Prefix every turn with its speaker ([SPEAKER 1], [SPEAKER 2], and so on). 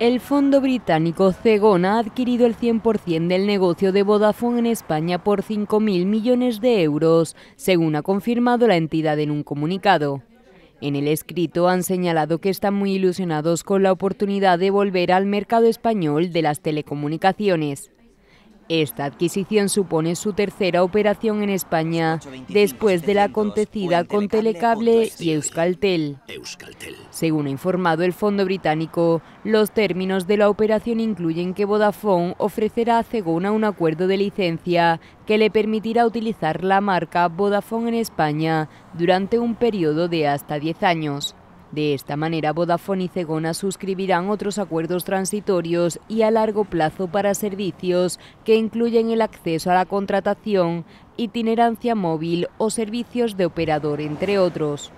[SPEAKER 1] El fondo británico Cegon ha adquirido el 100% del negocio de Vodafone en España por 5.000 millones de euros, según ha confirmado la entidad en un comunicado. En el escrito han señalado que están muy ilusionados con la oportunidad de volver al mercado español de las telecomunicaciones. Esta adquisición supone su tercera operación en España, después de la acontecida con Telecable y Euskaltel. Según ha informado el Fondo Británico, los términos de la operación incluyen que Vodafone ofrecerá a Cegona un acuerdo de licencia que le permitirá utilizar la marca Vodafone en España durante un periodo de hasta 10 años. De esta manera, Vodafone y Cegona suscribirán otros acuerdos transitorios y a largo plazo para servicios que incluyen el acceso a la contratación, itinerancia móvil o servicios de operador, entre otros.